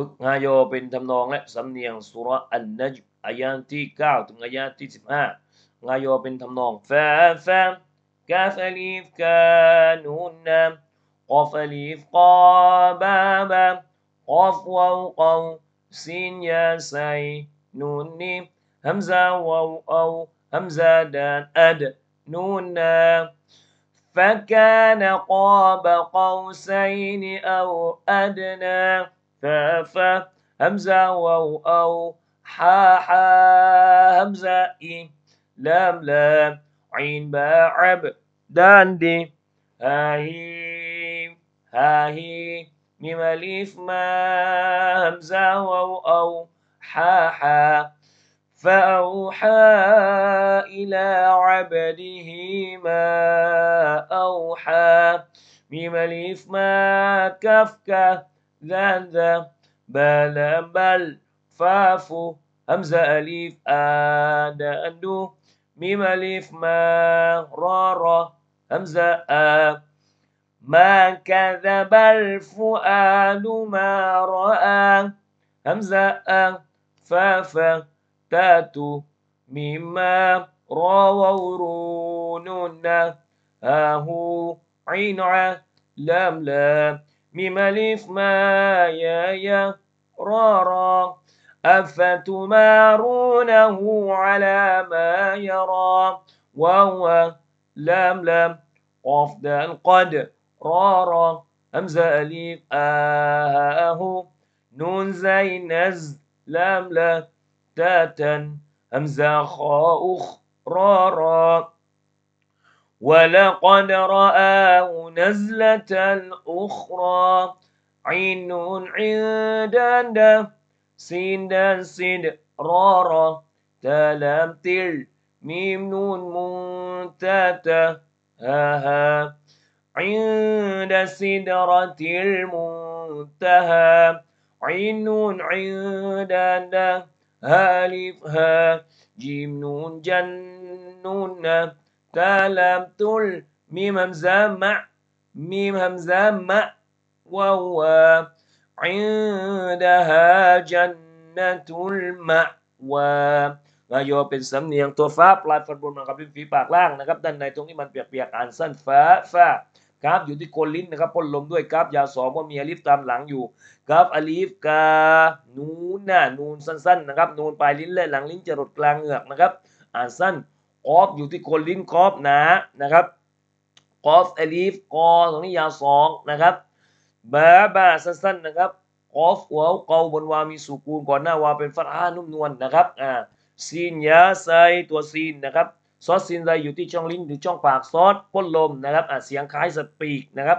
ฝึกฮายอเป็นทำนองและสำเนียงสุรอันนัจอายานที่9ถงอายนท15 15ฮายอเป็นทำนองฟาฟากาฟลีฟกานูนนกอฟลีฟกอบาบากอฟวาวกาวซินยาไซนูนนิฮัมซาวาวเอาฮัมซาดานอัดนูนนา ف همزة واو أو حا حا همزة إي لام لام عين باء عب دان دي ها هي ها هي ميم أليف ما همزة واو أو حا حا فأوحى إلى عبده ما أوحى ميم أليف ما كفكه ذا بل بل فافو همزة أليف آد أندو ميم أليف ما را را همزة آ ما كذب الفؤاد ما رأى همزة آ فاف تاتو مما روى روننا هاهو عين لام لام ميم ألف ما يا يا را را أفتمارونه على ما يرى وهو لام لام قف دال قد را را همزة أليف آه نون زي نز لام لا تاتا همزة خاء أخ را را ولقد رآه نزلة أخرى عين عند سند رارا تلام تل ميم نون منتتة عند سدرة المنتهى عين عند عندنا هالفها جيم نون جنون ตตาลลมุมีม ت มซามะมีม ع มซามะวาวะอินด ن ฮาจันน ا ตุลมะวายโยเป็นสำเนียงตัวฟ้าปลายฝันบนมังกับิมฝีปากล่างนะครับด้านในตรงนี้มันเปียกๆอ่านสั้นฟ้าฟ้ากราฟอยู่ที่โคนลิ้นนะครับพ่นลมด้วยกราฟยาสองว่ามีอลิฟตามหลังอยู่กราฟอลิฟกานูนหน้านูนสั้นๆนะครับนูนปลายลิ้นและหลังลิ้นจะหลดกลางเหงือกนะครับ อ่านสั้นกอฟอยู่ที่คนลิ้นกอฟหนา นะครับกอฟอลีฟกอตรงนี้ยาวสองนะครับบาบาสั้นๆนะครับกอฟหัวเกาบนวา มีสุกูลก่อนหน้าวาเป็นฟาร่านุ่มนวลนะครับ อ่าซีนยาไซตัวซีนนะครับ ซอสซีนไซอยู่ที่ ช่องลิ้น หรือช่องปากซอสพ่นลมนะครับ อ่าเสียงคล้ายสปีกนะครับ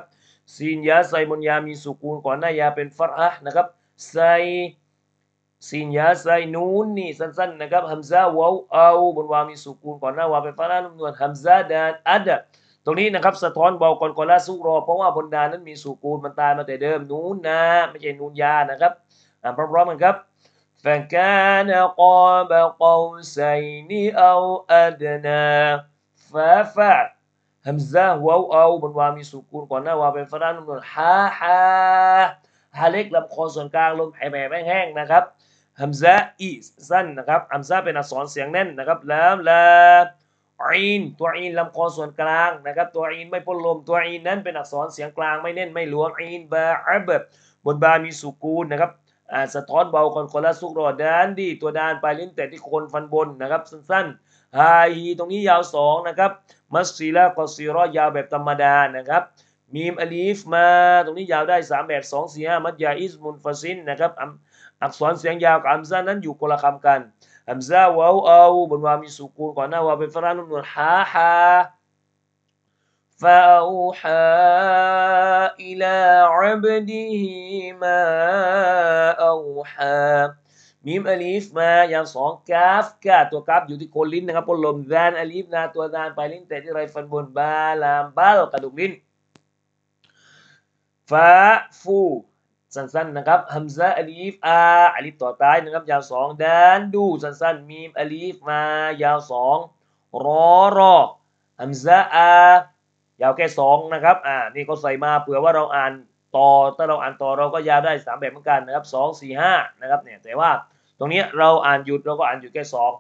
ซีนยาไซบนยา มีสุกูลก่อนหน้ายาเป็นฟาร่านะครับไซสินยาไซนูนนี่สั้นๆนะครับฮัมซาวาวเอาบนวามีสุกูลก่อนหน้าวาเป็นฟาลานุ่มนวนฮัมซาดานอัดตรงนี้นะครับ สะท้อนเบาก่อนก่อนละสุรอเพราะว่าบนดานนั้นมีสุกูลมันตายมาแต่เดิมนูนนะ ไม่ใช่นูนยานะครับอ่านพร้อมๆกันครับฟกน ف ك บ ن ق ไซนีเอาอัดนาฟาฟาฮัมซาวาวเอาบนวามีสุกูลก่อนหน้าวาเป็นฟาลานุ่มนวนฮาฮาฮาเล็กลำคอส่วนกลางลมหายแผ่แห้งๆนะครับฮัมซาอีสั้นนะครับฮัมซาเป็นอักษรเสียงแน่นนะครับแล้วลวอินตัวอินลำคอส่วนกลางนะครับตัวอินไม่พ้นลมตัวอินนั้นเป็นอักษรเสียงกลางไม่แน่นไม่หลวมอินบาอับบนบามีสุกูลนะครับสะท้อนเบาคนคนละสุกรอดดานดีตัวดานปลายลิ้นแต่ที่โคนฟันบนนะครับสั้นๆฮาฮีตรงนี้ยาวสองนะครับมัสซีละกอซีรอยาวแบบธรรมดานะครับมีมอลีฟมาตรงนี้ยาวได้3แบบ2้ามัดยาอิสมุนฟาซินนะครับ Aksuansi siang jawab Hamzah dan yukul akamkan Hamzah waw aw Benuami sukun Kona wabifaran Nul ha Fa au Ila abdihi Ma auha Mim alif ma Yang soal kaf ka Tua kaf Yuti kolin Nga pun lom Zan alif Nga dan paling Pailin Tati raifan bun Balam Bal Kadung din Fa Fu สั้นๆ นะครับ ฮัมซาอลีฟอาอลีฟต่อท้ายนะครับ ยาวสองดดนดู สั้นๆ มีมอลีฟ มา ยาวสองรอรอ ฮัมซาอายาวแค่สองนะครับ อ่า นี่เขาใส่มาเผื่อว่าเราอ่านต่อถ้าเราอ่านต่อเราก็ยาวได้สามแบบเหมือนกันนะครับสองสี่ห้านะครับ เนี่ย แต่ว่า ตรงนี้เราอ่านหยุด เราก็อ่านหยุดแค่สอง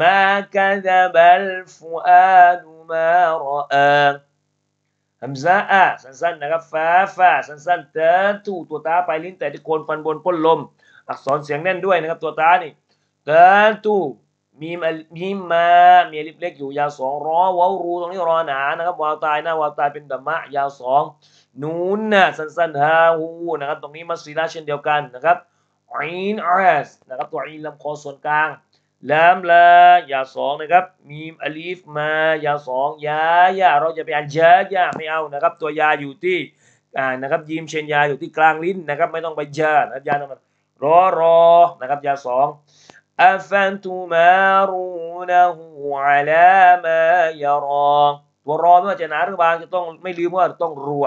มากะดเบัลฟูอานุมาระอฮัมซาอะสั้นๆนะครับฟ้าฟ้าสั้นๆเตินตูตัวตาไปลิ้นแต่ที่โคนฟันบนพ้นลม อักษรเสียงแน่นด้วยนะครับตัวตานี่เตินตูมีมีมามีลิบเล็กอยู่ยาวสองร้อวาวรูตรงนี้รอหนานะครับวาวตายหน้าวาวตายเป็นดัมมะยาวสองนูนนะสั้นๆฮาหูนะครับตรงนี้มัสซีลาเช่นเดียวกันนะครับอินอัสนะครับตัวอินลำคอส่วนกลางลามลายาสองนะครับมีมอลีฟมายาสองยายาเราจะไปอ่านยายาไม่เอานะครับ ตัวยาอยู่ที่อ่านะครับ ยิมเชนยาอยู่ที่กลางลิ้นนะครับ ไม่ต้องไปยานะยานะองรอรอนะครับยาสองอัฟันตูมารูนหฮูอัลามายารอตัวรอไม่ว่าจะหนาหรือบางจะต้องไม่ลืมว่าต้องรัว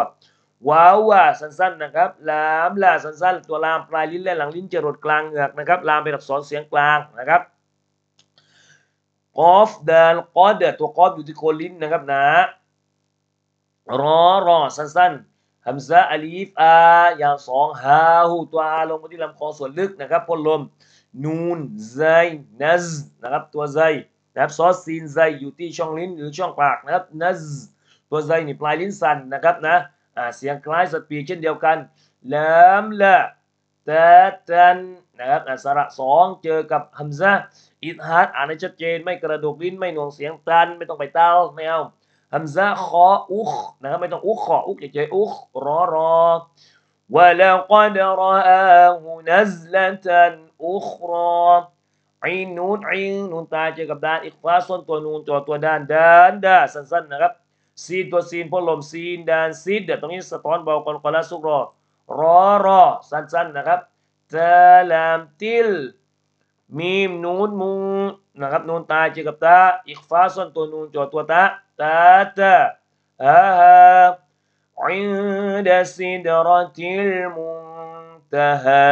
ว้าวว่าสั้นๆนะครับลามลาสั้นๆ ตัวลามปลายลิ้นและหลังลิ้นจะรดกลางเหงือกนะครับ ลามเป็นอักษรเสียงกลางนะครับกอฟดาลกอเดตัวกอฟอยู่ที่โคลิ้นนะครับนะ รอรอ สั้นๆฮัมซาอลีฟอาย่างสองฮาหูตัวอาลงมาที่ลำคอส่วน ลึกนะครับพ่นลม นูนไซนัสนะครับตัวไซนะครับซอสซีนไซอยู่ที่ช่อง ลิ้นหรือ ช่อง ปากนะครับนัซตัวไซนี่ปลายลิ้นสั่นนะครับนะอ่าเสียง คล้ายสปีเช่นเดียวกันแลมละตะตันนะครับอัสระสองเจอกับฮัมซาอิทฮัดอ่านให้ชัดเจนไม่กระดูกลิ้นไม่หน่วงเสียงตันไม่ต้องไปเตาไม่เอาฮัมซาขออุกนะครับไม่ต้องอุกขออุกเฉยๆอุกรอรอ ولقد رآه نزلة أخرى อินนูนอินนูนตาเจอกับดานอีกฟ้าส่วนตัวนูนจอตัวดานดานดาสั้นๆนะครับซีนตัวซีนพอลมซีนดานซีนเดี๋ยวตรงนี้สะท้อนเบาก่อนก่ละสุกรอรอรอ สั้นๆนะครับซาลามติลมีมนูนมุงนะครับนูนตายเจอกับตาอิฟาซอนตัวนูนจอตัวตาตาตาอาฮาอินดาซิดรติลมุนตาฮา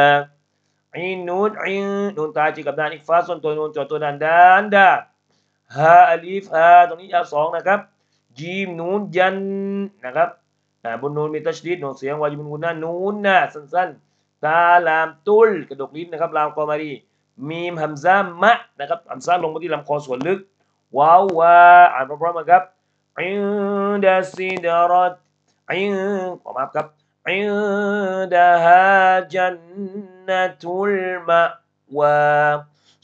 อินนูนอินนูนตายเจอกับตาอิฟาซอนตัวนูนจอตัวนันดานดาฮาอัลีฟฮาตรงนี้อักสองนะครับจีมนูนยันนะครับบนนูนมีตัชดีดนูนเสียงว่าจิมุนกุนนะนูนนะสั้นๆตาลามตุลกระดกลิ้นนะครับลามกอมารีมีมฮัมซามะนะครับอัมซาลงมาที่ลำคอส่วนลึกว้าวว่าอ่านพร้อมๆกันครับอินดาซิดารัดอินขอมาครับอินดาฮาจันนตุลมะวา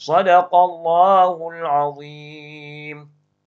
صدق الله العظيم